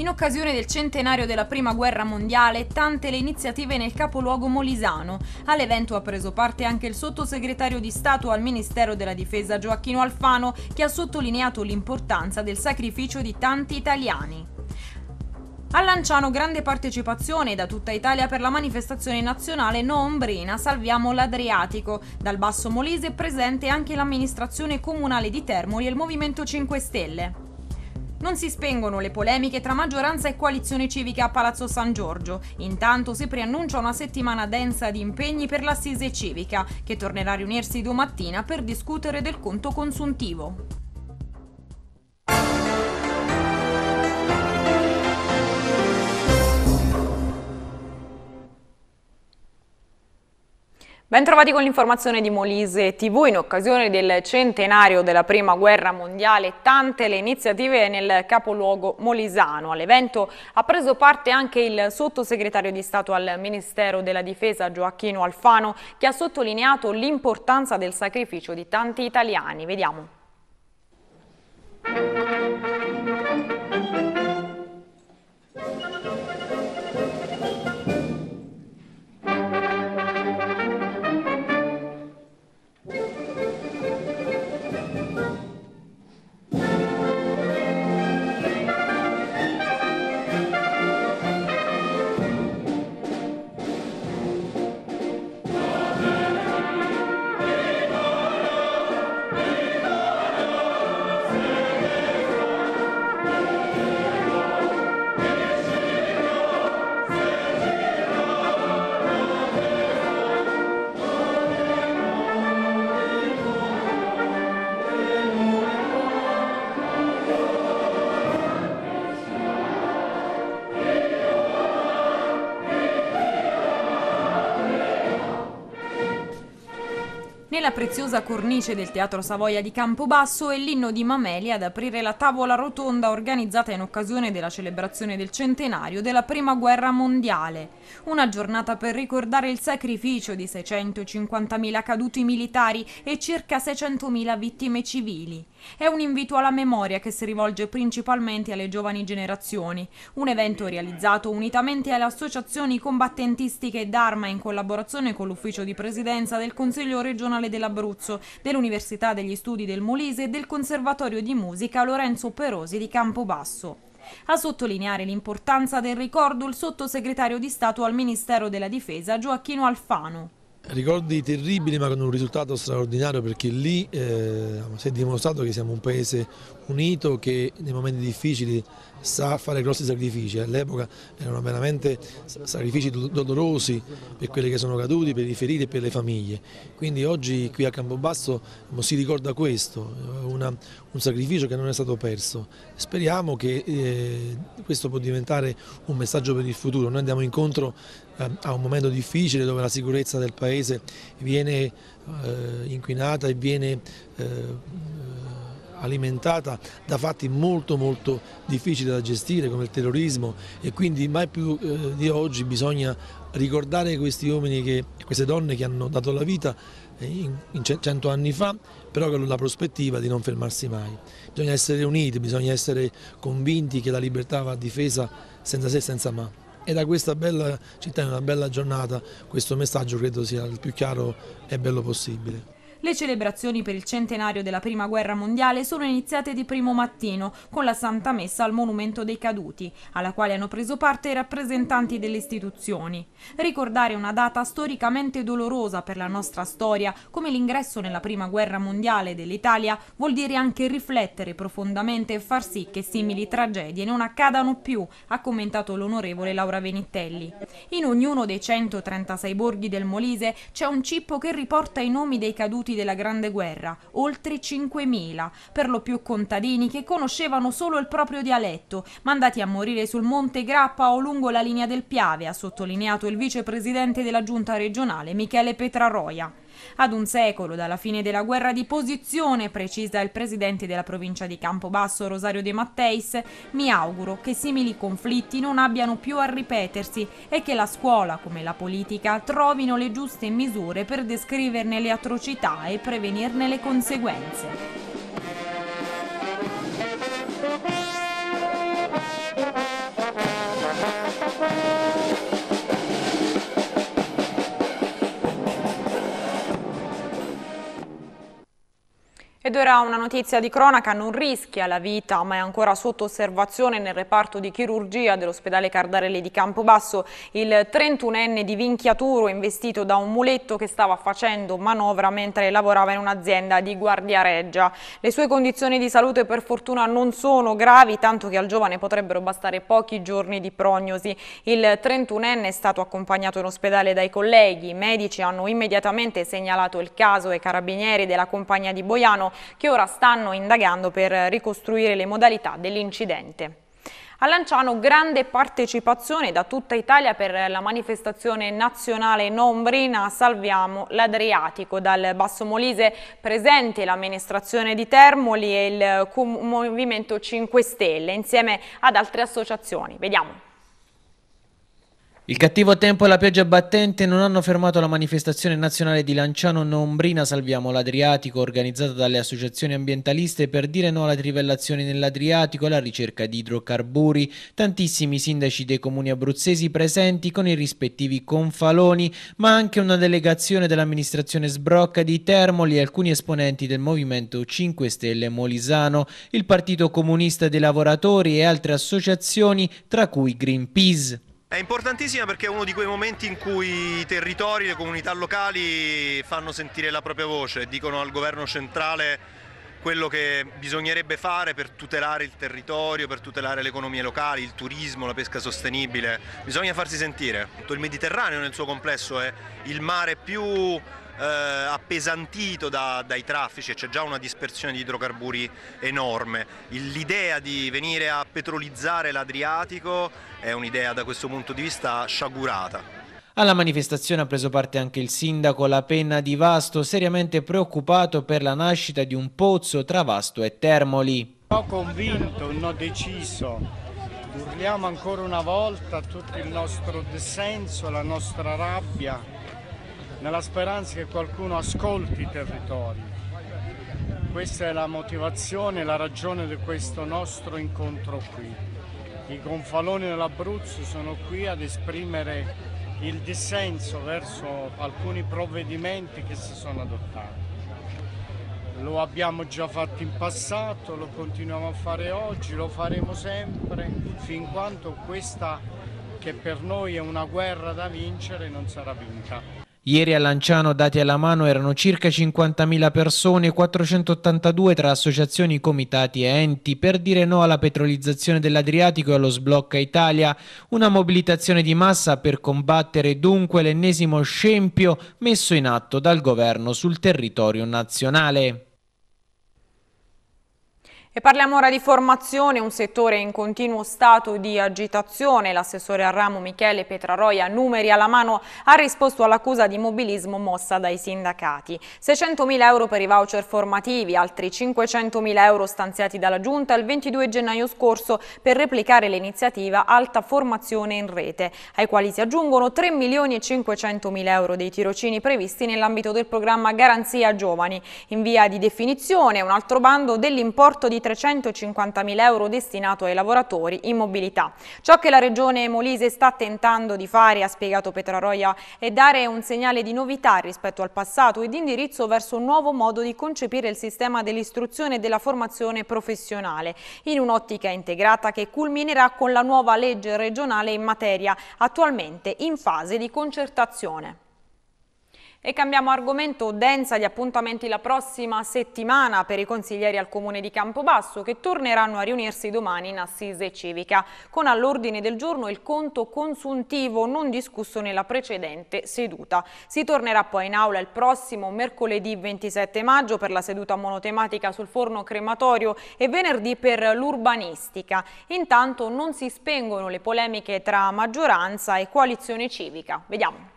In occasione del centenario della Prima Guerra Mondiale, tante le iniziative nel capoluogo molisano. All'evento ha preso parte anche il sottosegretario di Stato al Ministero della Difesa Gioacchino Alfano, che ha sottolineato l'importanza del sacrificio di tanti italiani. A Lanciano grande partecipazione da tutta Italia per la manifestazione nazionale No Ombrina Salviamo l'Adriatico. Dal Basso Molise è presente anche l'amministrazione comunale di Termoli e il Movimento 5 Stelle. Non si spengono le polemiche tra maggioranza e coalizione civica a Palazzo San Giorgio. Intanto si preannuncia una settimana densa di impegni per l'assise civica, che tornerà a riunirsi domattina per discutere del conto consuntivo. Bentrovati con l'informazione di Molise TV. In occasione del centenario della Prima Guerra Mondiale, tante le iniziative nel capoluogo molisano. All'evento ha preso parte anche il sottosegretario di Stato al Ministero della Difesa Gioacchino Alfano, che ha sottolineato l'importanza del sacrificio di tanti italiani. Vediamo. Nella preziosa cornice del Teatro Savoia di Campobasso è l'inno di Mameli ad aprire la tavola rotonda organizzata in occasione della celebrazione del centenario della Prima Guerra Mondiale. Una giornata per ricordare il sacrificio di 650.000 caduti militari e circa 600.000 vittime civili. È un invito alla memoria che si rivolge principalmente alle giovani generazioni, un evento realizzato unitamente alle associazioni combattentistiche d'arma in collaborazione con l'ufficio di presidenza del Consiglio regionale dell'Abruzzo, dell'Università degli Studi del Molise e del Conservatorio di Musica Lorenzo Perosi di Campobasso. A sottolineare l'importanza del ricordo il sottosegretario di Stato al Ministero della Difesa Gioacchino Alfano. Ricordi terribili ma con un risultato straordinario perché lì eh, si è dimostrato che siamo un paese unito che nei momenti difficili sa fare grossi sacrifici, all'epoca erano veramente sacrifici dolorosi per quelli che sono caduti, per i feriti e per le famiglie. Quindi oggi qui a Campobasso si ricorda questo, una, un sacrificio che non è stato perso. Speriamo che eh, questo può diventare un messaggio per il futuro. Noi andiamo incontro eh, a un momento difficile dove la sicurezza del Paese viene eh, inquinata e viene eh, alimentata da fatti molto molto difficili da gestire come il terrorismo e quindi mai più eh, di oggi bisogna ricordare questi uomini e queste donne che hanno dato la vita eh, in, in cento anni fa però con la prospettiva di non fermarsi mai. Bisogna essere uniti, bisogna essere convinti che la libertà va difesa senza se e senza ma e da questa bella città, in una bella giornata, questo messaggio credo sia il più chiaro e bello possibile. Le celebrazioni per il centenario della Prima Guerra Mondiale sono iniziate di primo mattino con la Santa Messa al Monumento dei Caduti, alla quale hanno preso parte i rappresentanti delle istituzioni. Ricordare una data storicamente dolorosa per la nostra storia, come l'ingresso nella Prima Guerra Mondiale dell'Italia, vuol dire anche riflettere profondamente e far sì che simili tragedie non accadano più, ha commentato l'onorevole Laura Venitelli. In ognuno dei 136 borghi del Molise c'è un cippo che riporta i nomi dei caduti morti della Grande Guerra, oltre 5.000, per lo più contadini che conoscevano solo il proprio dialetto, mandati a morire sul Monte Grappa o lungo la linea del Piave, ha sottolineato il vicepresidente della giunta regionale Michele Petraroia. Ad un secolo dalla fine della guerra di posizione, precisa il presidente della provincia di Campobasso Rosario De Matteis, mi auguro che simili conflitti non abbiano più a ripetersi e che la scuola, come la politica, trovino le giuste misure per descriverne le atrocità e prevenirne le conseguenze. Ed ora una notizia di cronaca, non rischia la vita ma è ancora sotto osservazione nel reparto di chirurgia dell'ospedale Cardarelli di Campobasso il 31enne di Vinchiaturo investito da un muletto che stava facendo manovra mentre lavorava in un'azienda di Guardiareggia. Le sue condizioni di salute per fortuna non sono gravi tanto che al giovane potrebbero bastare pochi giorni di prognosi. Il 31enne è stato accompagnato in ospedale dai colleghi, i medici hanno immediatamente segnalato il caso ai carabinieri della compagnia di Boiano che ora stanno indagando per ricostruire le modalità dell'incidente. A Lanciano grande partecipazione da tutta Italia per la manifestazione nazionale Nombrina Salviamo l'Adriatico. Dal Basso Molise presente l'amministrazione di Termoli e il Movimento 5 Stelle insieme ad altre associazioni. Vediamo. Il cattivo tempo e la pioggia battente non hanno fermato la manifestazione nazionale di Lanciano Nombrina Salviamo l'Adriatico organizzata dalle associazioni ambientaliste per dire no alla trivellazione nell'Adriatico e alla ricerca di idrocarburi. Tantissimi sindaci dei comuni abruzzesi presenti con i rispettivi confaloni, ma anche una delegazione dell'amministrazione Sbrocca di Termoli e alcuni esponenti del Movimento 5 Stelle Molisano, il Partito Comunista dei Lavoratori e altre associazioni tra cui Greenpeace. È importantissima perché è uno di quei momenti in cui i territori, le comunità locali fanno sentire la propria voce, dicono al governo centrale quello che bisognerebbe fare per tutelare il territorio, per tutelare le economie locali, il turismo, la pesca sostenibile. Bisogna farsi sentire. Il Mediterraneo nel suo complesso è il mare più eh, appesantito da, dai traffici e c'è già una dispersione di idrocarburi enorme. l'idea di venire a petrolizzare l'Adriatico è un'idea da questo punto di vista sciagurata. Alla manifestazione ha preso parte anche il sindaco La Penna di Vasto, seriamente preoccupato per la nascita di un pozzo tra Vasto e Termoli. No convinto, no deciso, urliamo ancora una volta tutto il nostro dissenso, la nostra rabbia nella speranza che qualcuno ascolti i territori. Questa è la motivazione e la ragione di questo nostro incontro qui. I gonfaloni dell'Abruzzo sono qui ad esprimere il dissenso verso alcuni provvedimenti che si sono adottati. Lo abbiamo già fatto in passato, lo continuiamo a fare oggi, lo faremo sempre, fin quando questa che per noi è una guerra da vincere non sarà vinta. Ieri a Lanciano, dati alla mano, erano circa 50.000 persone, 482 tra associazioni, comitati e enti, per dire no alla petrolizzazione dell'Adriatico e allo sblocca Italia, una mobilitazione di massa per combattere dunque l'ennesimo scempio messo in atto dal governo sul territorio nazionale. E parliamo ora di formazione, un settore in continuo stato di agitazione. L'assessore al ramo Michele Petraroia, numeri alla mano, ha risposto all'accusa di mobilismo mossa dai sindacati. 600.000 euro per i voucher formativi, altri 500.000 euro stanziati dalla Giunta il 22 gennaio scorso per replicare l'iniziativa Alta Formazione in Rete, ai quali si aggiungono 3.500.000 euro dei tirocini previsti nell'ambito del programma Garanzia Giovani. In via di definizione un altro bando dell'importo di di 350.000 euro destinato ai lavoratori in mobilità. Ciò che la Regione Molise sta tentando di fare, ha spiegato Petraroia, è dare un segnale di novità rispetto al passato e di indirizzo verso un nuovo modo di concepire il sistema dell'istruzione e della formazione professionale, in un'ottica integrata che culminerà con la nuova legge regionale in materia, attualmente in fase di concertazione. E cambiamo argomento, densa di appuntamenti la prossima settimana per i consiglieri al Comune di Campobasso che torneranno a riunirsi domani in Assise Civica con all'ordine del giorno il conto consuntivo non discusso nella precedente seduta. Si tornerà poi in aula il prossimo mercoledì 27 maggio per la seduta monotematica sul forno crematorio e venerdì per l'urbanistica. Intanto non si spengono le polemiche tra maggioranza e coalizione civica. Vediamo.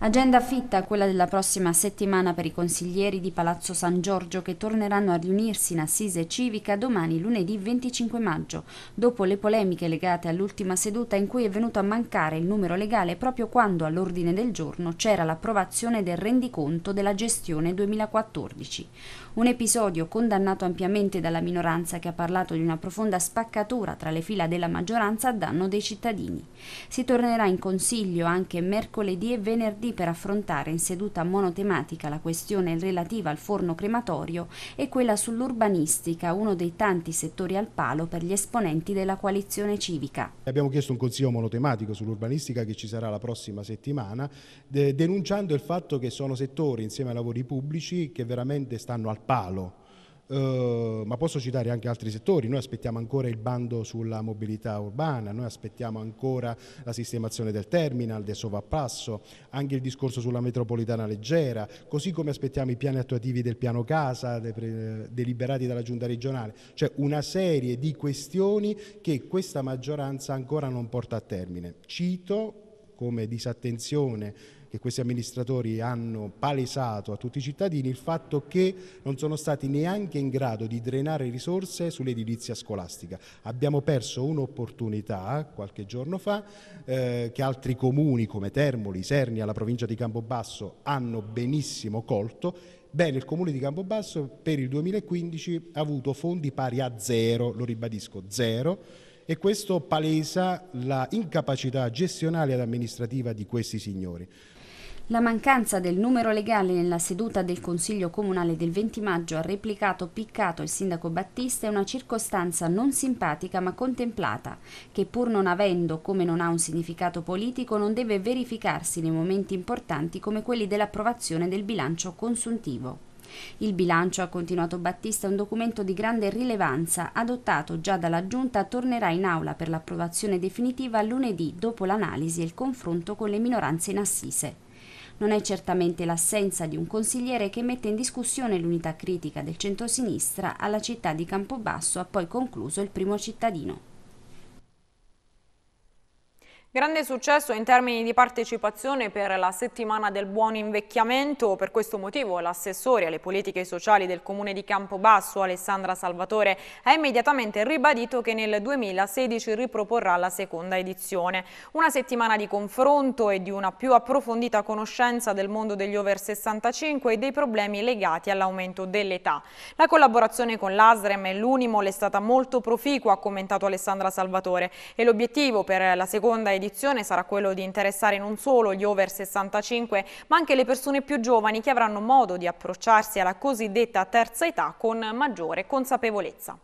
Agenda fitta quella della prossima settimana per i consiglieri di Palazzo San Giorgio che torneranno a riunirsi in assise civica domani lunedì 25 maggio, dopo le polemiche legate all'ultima seduta in cui è venuto a mancare il numero legale proprio quando all'ordine del giorno c'era l'approvazione del rendiconto della gestione 2014. Un episodio condannato ampiamente dalla minoranza che ha parlato di una profonda spaccatura tra le fila della maggioranza a danno dei cittadini. Si tornerà in Consiglio anche mercoledì e venerdì per affrontare in seduta monotematica la questione relativa al forno crematorio e quella sull'urbanistica, uno dei tanti settori al palo per gli esponenti della coalizione civica. Abbiamo chiesto un consiglio monotematico sull'urbanistica che ci sarà la prossima settimana, denunciando il fatto che sono settori insieme ai lavori pubblici che veramente stanno al al palo, eh, ma posso citare anche altri settori, noi aspettiamo ancora il bando sulla mobilità urbana, noi aspettiamo ancora la sistemazione del terminal, del sovrappasso, anche il discorso sulla metropolitana leggera, così come aspettiamo i piani attuativi del piano casa deliberati dalla giunta regionale, cioè una serie di questioni che questa maggioranza ancora non porta a termine. Cito come disattenzione che questi amministratori hanno palesato a tutti i cittadini, il fatto che non sono stati neanche in grado di drenare risorse sull'edilizia scolastica. Abbiamo perso un'opportunità qualche giorno fa eh, che altri comuni come Termoli, Sernia, la provincia di Campobasso hanno benissimo colto Bene, il comune di Campobasso per il 2015 ha avuto fondi pari a zero, lo ribadisco, zero, e questo palesa la incapacità gestionale ed amministrativa di questi signori. La mancanza del numero legale nella seduta del Consiglio Comunale del 20 maggio ha replicato piccato il sindaco Battista è una circostanza non simpatica ma contemplata, che pur non avendo come non ha un significato politico non deve verificarsi nei momenti importanti come quelli dell'approvazione del bilancio consuntivo. Il bilancio, ha continuato Battista, è un documento di grande rilevanza, adottato già dalla Giunta, tornerà in aula per l'approvazione definitiva lunedì dopo l'analisi e il confronto con le minoranze in assise. Non è certamente l'assenza di un consigliere che mette in discussione l'unità critica del centrosinistra alla città di Campobasso ha poi concluso il primo cittadino. Grande successo in termini di partecipazione per la settimana del buon invecchiamento, per questo motivo l'assessore alle politiche sociali del comune di Campobasso Alessandra Salvatore ha immediatamente ribadito che nel 2016 riproporrà la seconda edizione. Una settimana di confronto e di una più approfondita conoscenza del mondo degli over 65 e dei problemi legati all'aumento dell'età. La collaborazione con l'ASREM e l'Unimol è stata molto proficua, ha commentato Alessandra Salvatore, e l'obiettivo per la seconda edizione edizione sarà quello di interessare non solo gli over 65, ma anche le persone più giovani che avranno modo di approcciarsi alla cosiddetta terza età con maggiore consapevolezza.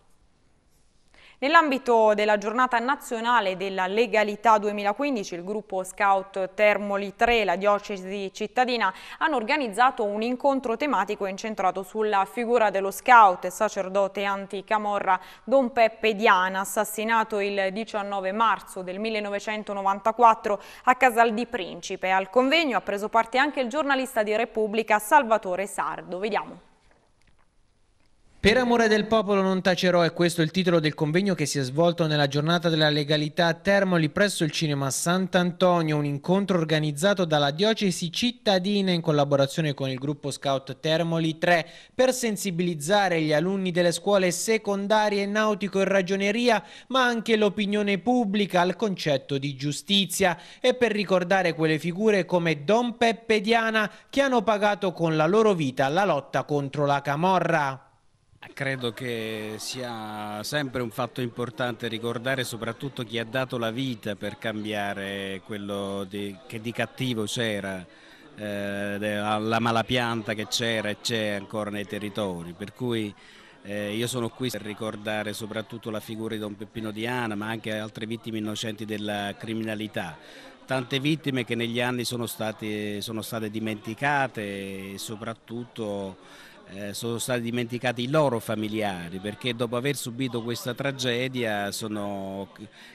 Nell'ambito della giornata nazionale della legalità 2015, il gruppo Scout Termoli 3 la diocesi cittadina hanno organizzato un incontro tematico incentrato sulla figura dello scout e sacerdote anti-camorra Don Peppe Diana, assassinato il 19 marzo del 1994 a Casal di Principe. Al convegno ha preso parte anche il giornalista di Repubblica Salvatore Sardo. Vediamo. Per amore del popolo non tacerò è questo il titolo del convegno che si è svolto nella giornata della legalità a Termoli presso il cinema Sant'Antonio, un incontro organizzato dalla diocesi cittadina in collaborazione con il gruppo scout Termoli 3 per sensibilizzare gli alunni delle scuole secondarie nautico e ragioneria ma anche l'opinione pubblica al concetto di giustizia e per ricordare quelle figure come Don Peppe Diana che hanno pagato con la loro vita la lotta contro la camorra. Credo che sia sempre un fatto importante ricordare soprattutto chi ha dato la vita per cambiare quello di, che di cattivo c'era, eh, la malapianta che c'era e c'è ancora nei territori. Per cui eh, io sono qui per ricordare soprattutto la figura di Don Peppino Diana, ma anche altre vittime innocenti della criminalità. Tante vittime che negli anni sono state, sono state dimenticate e soprattutto eh, sono stati dimenticati i loro familiari perché dopo aver subito questa tragedia sono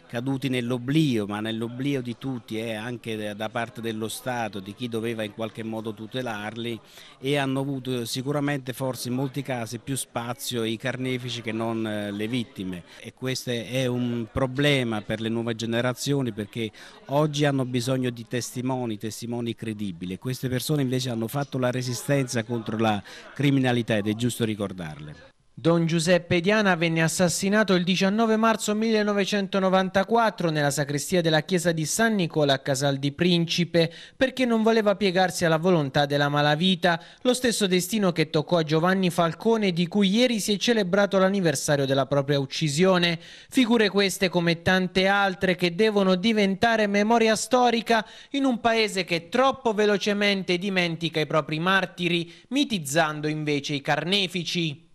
caduti nell'oblio, ma nell'oblio di tutti, eh, anche da parte dello Stato, di chi doveva in qualche modo tutelarli e hanno avuto sicuramente forse in molti casi più spazio i carnefici che non eh, le vittime e questo è un problema per le nuove generazioni perché oggi hanno bisogno di testimoni, testimoni credibili. Queste persone invece hanno fatto la resistenza contro la criminalità finalità ed è giusto ricordarle. Don Giuseppe Diana venne assassinato il 19 marzo 1994 nella sacrestia della chiesa di San Nicola a Casal di Principe perché non voleva piegarsi alla volontà della malavita, lo stesso destino che toccò a Giovanni Falcone di cui ieri si è celebrato l'anniversario della propria uccisione. Figure queste come tante altre che devono diventare memoria storica in un paese che troppo velocemente dimentica i propri martiri, mitizzando invece i carnefici.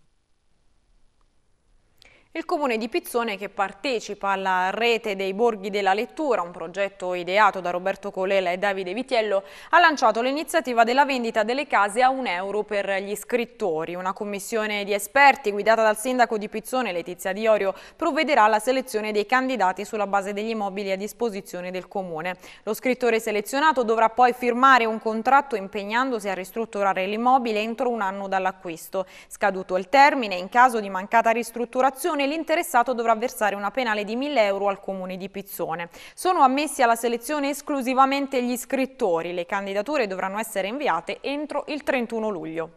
Il comune di Pizzone che partecipa alla rete dei borghi della lettura, un progetto ideato da Roberto Colella e Davide Vitiello, ha lanciato l'iniziativa della vendita delle case a un euro per gli scrittori. Una commissione di esperti guidata dal sindaco di Pizzone, Letizia Diorio, provvederà alla selezione dei candidati sulla base degli immobili a disposizione del comune. Lo scrittore selezionato dovrà poi firmare un contratto impegnandosi a ristrutturare l'immobile entro un anno dall'acquisto. Scaduto il termine, in caso di mancata ristrutturazione infrazione l'interessato dovrà versare una penale di 1000 euro al comune di Pizzone. Sono ammessi alla selezione esclusivamente gli iscrittori. Le candidature dovranno essere inviate entro il 31 luglio.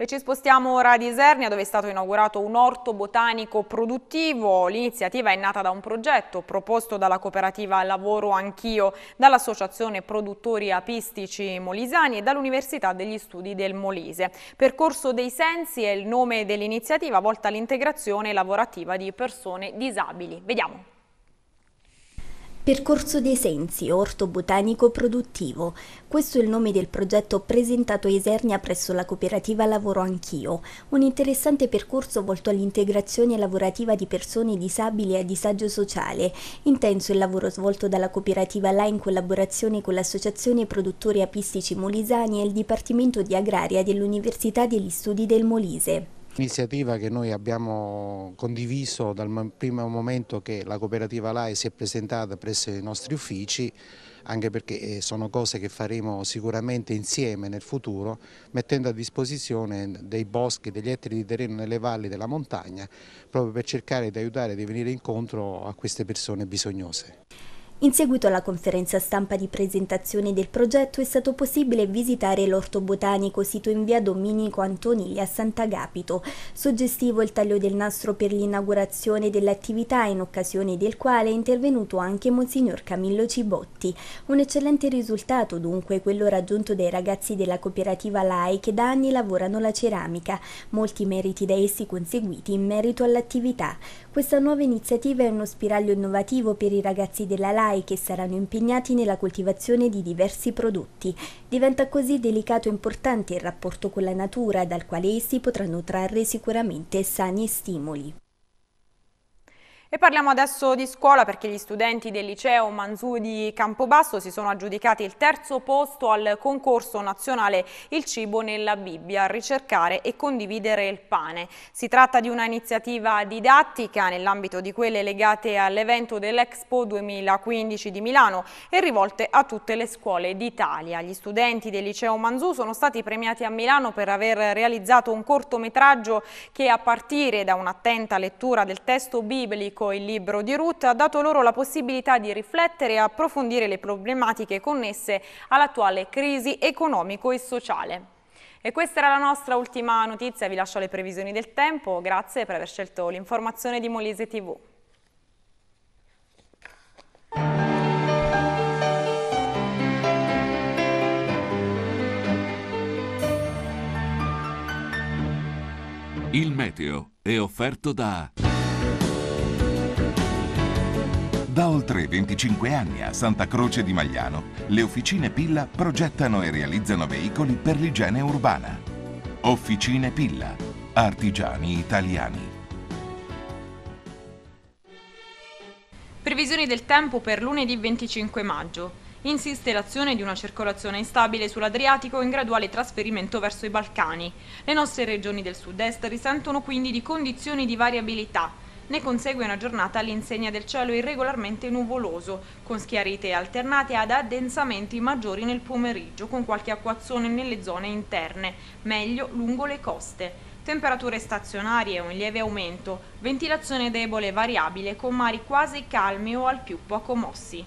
E ci spostiamo ora ad Isernia dove è stato inaugurato un orto botanico produttivo. L'iniziativa è nata da un progetto proposto dalla cooperativa Lavoro Anch'io, dall'Associazione Produttori Apistici Molisani e dall'Università degli Studi del Molise. Percorso dei Sensi è il nome dell'iniziativa volta all'integrazione lavorativa di persone disabili. Vediamo. Percorso dei sensi, orto botanico produttivo. Questo è il nome del progetto presentato a Esernia presso la cooperativa Lavoro Anch'io, un interessante percorso volto all'integrazione lavorativa di persone disabili a disagio sociale. Intenso il lavoro svolto dalla cooperativa LA in collaborazione con l'Associazione Produttori Apistici Molisani e il Dipartimento di Agraria dell'Università degli Studi del Molise. Un'iniziativa che noi abbiamo condiviso dal primo momento che la cooperativa LAI si è presentata presso i nostri uffici, anche perché eh, sono cose che faremo sicuramente insieme nel futuro, mettendo a disposizione dei boschi, degli ettari di terreno nelle valli della montagna, proprio per cercare di aiutare di venire incontro a queste persone bisognose. In seguito alla conferenza stampa di presentazione del progetto è stato possibile visitare l'orto botanico sito in via Dominico Antonini a Sant'Agapito. Suggestivo il taglio del nastro per l'inaugurazione dell'attività in occasione del quale è intervenuto anche Monsignor Camillo Cibotti. Un eccellente risultato dunque quello raggiunto dai ragazzi della cooperativa LAI che da anni lavorano la ceramica, molti meriti da essi conseguiti in merito all'attività. Questa nuova iniziativa è uno spiraglio innovativo per i ragazzi della LAI operai che saranno impegnati nella coltivazione di diversi prodotti. Diventa così delicato e importante il rapporto con la natura, dal quale essi potranno trarre sicuramente sani stimoli. E parliamo adesso di scuola perché gli studenti del liceo Manzù di Campobasso si sono aggiudicati il terzo posto al concorso nazionale Il cibo nella Bibbia, ricercare e condividere il pane. Si tratta di una iniziativa didattica nell'ambito di quelle legate all'evento dell'Expo 2015 di Milano e rivolte a tutte le scuole d'Italia. Gli studenti del liceo Manzù sono stati premiati a Milano per aver realizzato un cortometraggio che a partire da un'attenta lettura del testo biblico Enrico, il libro di Ruth, ha dato loro la possibilità di riflettere e approfondire le problematiche connesse all'attuale crisi economico e sociale. E questa era la nostra ultima notizia, vi lascio le previsioni del tempo, grazie per aver scelto l'informazione di Molise TV. Il meteo è offerto da... Da oltre 25 anni a Santa Croce di Magliano, le officine Pilla progettano e realizzano veicoli per l'igiene urbana. Officine Pilla, artigiani italiani. Previsioni del tempo per lunedì 25 maggio. Insiste l'azione di una circolazione instabile sull'Adriatico in graduale trasferimento verso i Balcani. Le nostre regioni del sud-est risentono quindi di condizioni di variabilità ne consegue una giornata all'insegna del cielo irregolarmente nuvoloso, con schiarite alternate ad addensamenti maggiori nel pomeriggio, con qualche acquazzone nelle zone interne, meglio lungo le coste temperature stazionarie e un lieve aumento, ventilazione debole e variabile con mari quasi calmi o al più poco mossi.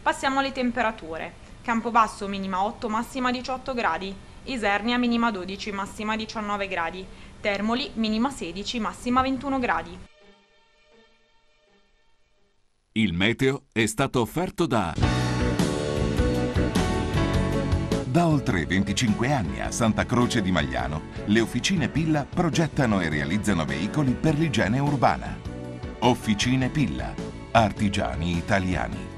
Passiamo alle temperature. Campobasso minima 8 massima 18 gradi, Isernia minima 12 massima 19 gradi, Termoli minima 16 massima 21 gradi. Il meteo è stato offerto da... Da oltre 25 anni a Santa Croce di Magliano, le officine Pilla progettano e realizzano veicoli per l'igiene urbana. Officine Pilla, artigiani italiani.